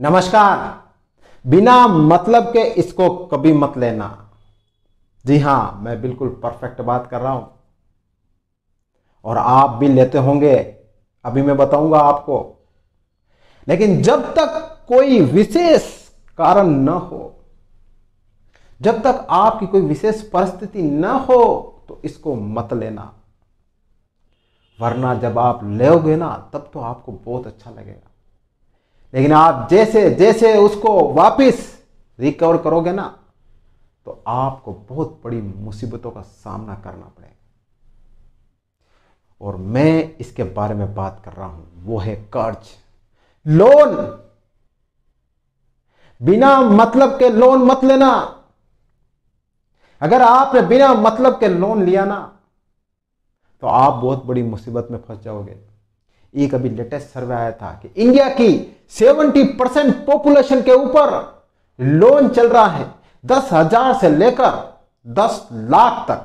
नमस्कार बिना मतलब के इसको कभी मत लेना जी हां मैं बिल्कुल परफेक्ट बात कर रहा हूं और आप भी लेते होंगे अभी मैं बताऊंगा आपको लेकिन जब तक कोई विशेष कारण न हो जब तक आपकी कोई विशेष परिस्थिति न हो तो इसको मत लेना वरना जब आप लोगे ना तब तो आपको बहुत अच्छा लगेगा लेकिन आप जैसे जैसे उसको वापस रिकवर करोगे ना तो आपको बहुत बड़ी मुसीबतों का सामना करना पड़ेगा और मैं इसके बारे में बात कर रहा हूं वो है कर्ज लोन बिना मतलब के लोन मत लेना अगर आपने बिना मतलब के लोन लिया ना तो आप बहुत बड़ी मुसीबत में फंस जाओगे एक अभी लेटेस्ट सर्वे आया था कि इंडिया की 70 परसेंट पॉपुलेशन के ऊपर लोन चल रहा है दस हजार से लेकर दस लाख तक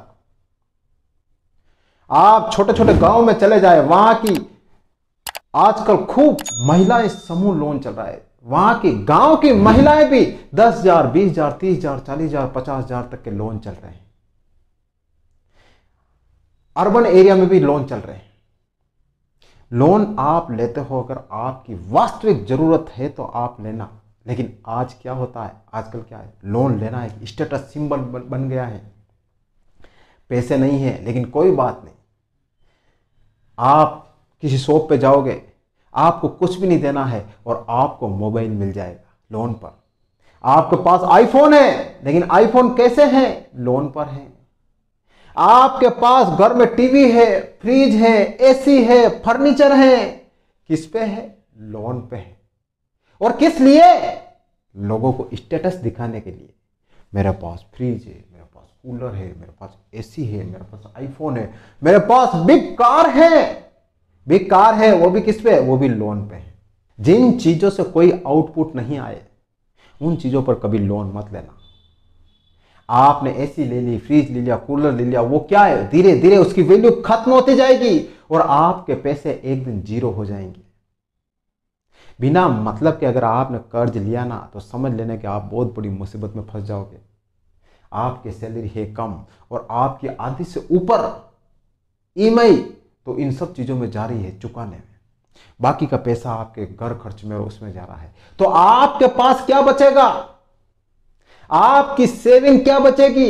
आप छोटे छोटे गांव में चले जाए वहां की आजकल खूब महिलाएं समूह लोन चल रहा है वहां की गांव की महिलाएं भी दस हजार बीस हजार तीस हजार चालीस हजार पचास हजार तक के लोन चल रहे हैं अर्बन एरिया में भी लोन चल रहे हैं लोन आप लेते हो अगर आपकी वास्तविक ज़रूरत है तो आप लेना लेकिन आज क्या होता है आजकल क्या है लोन लेना एक स्टेटस सिंबल बन गया है पैसे नहीं है लेकिन कोई बात नहीं आप किसी शॉप पे जाओगे आपको कुछ भी नहीं देना है और आपको मोबाइल मिल जाएगा लोन पर आपके पास आईफोन है लेकिन आईफोन कैसे हैं लोन पर हैं आपके पास घर में टीवी है फ्रिज है एसी है फर्नीचर है किस पे है लोन पे है और किस लिए लोगों को स्टेटस दिखाने के लिए मेरे पास फ्रिज है मेरे पास कूलर है मेरे पास एसी है मेरे पास आईफोन है मेरे पास बिग कार है बिग कार है वो भी किस पे है वो भी लोन पे है जिन चीज़ों से कोई आउटपुट नहीं आए उन चीज़ों पर कभी लोन मत लेना आपने एसी ले ली फ्रिज ले लिया कूलर ले लिया वो क्या है धीरे धीरे उसकी वैल्यू खत्म होती जाएगी और आपके पैसे एक दिन जीरो हो जाएंगे बिना मतलब के अगर आपने कर्ज लिया ना तो समझ लेना कि आप बहुत बड़ी मुसीबत में फंस जाओगे आपकी सैलरी है कम और आपकी आधी से ऊपर ईएमआई e तो इन सब चीज़ों में जारी है चुकाने में बाकी का पैसा आपके घर खर्च में और उसमें जा रहा है तो आपके पास क्या बचेगा आपकी सेविंग क्या बचेगी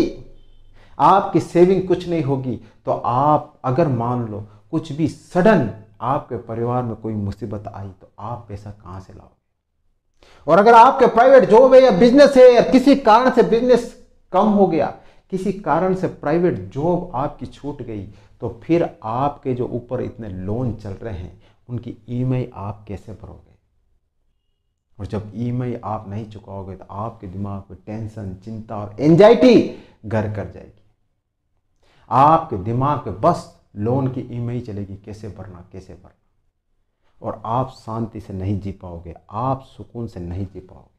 आपकी सेविंग कुछ नहीं होगी तो आप अगर मान लो कुछ भी सडन आपके परिवार में कोई मुसीबत आई तो आप पैसा कहां से लाओगे और अगर आपके प्राइवेट जॉब है या बिजनेस है या किसी कारण से बिजनेस कम हो गया किसी कारण से प्राइवेट जॉब आपकी छूट गई तो फिर आपके जो ऊपर इतने लोन चल रहे हैं उनकी ईएमआई आप कैसे भरोगे और जब ई आप नहीं चुकाओगे तो आपके दिमाग पर टेंशन चिंता और एंजाइटी घर कर जाएगी आपके दिमाग पे बस लोन की ई चलेगी कैसे भरना कैसे भरना और आप शांति से नहीं जी पाओगे आप सुकून से नहीं जी पाओगे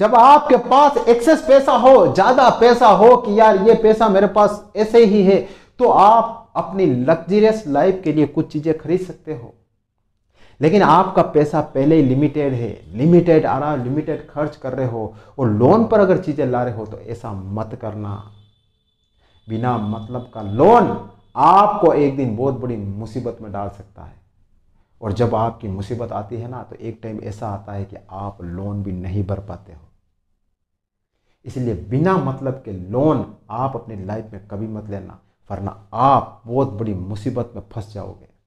जब आपके पास एक्सेस पैसा हो ज्यादा पैसा हो कि यार ये पैसा मेरे पास ऐसे ही है तो आप अपनी लग्जरियस लाइफ के लिए कुछ चीजें खरीद सकते हो लेकिन आपका पैसा पहले ही लिमिटेड है लिमिटेड आ रहा लिमिटेड खर्च कर रहे हो और लोन पर अगर चीज़ें ला रहे हो तो ऐसा मत करना बिना मतलब का लोन आपको एक दिन बहुत बड़ी मुसीबत में डाल सकता है और जब आपकी मुसीबत आती है ना तो एक टाइम ऐसा आता है कि आप लोन भी नहीं भर पाते हो इसलिए बिना मतलब के लोन आप अपनी लाइफ में कभी मत लेना वरना आप बहुत बड़ी मुसीबत में फंस जाओगे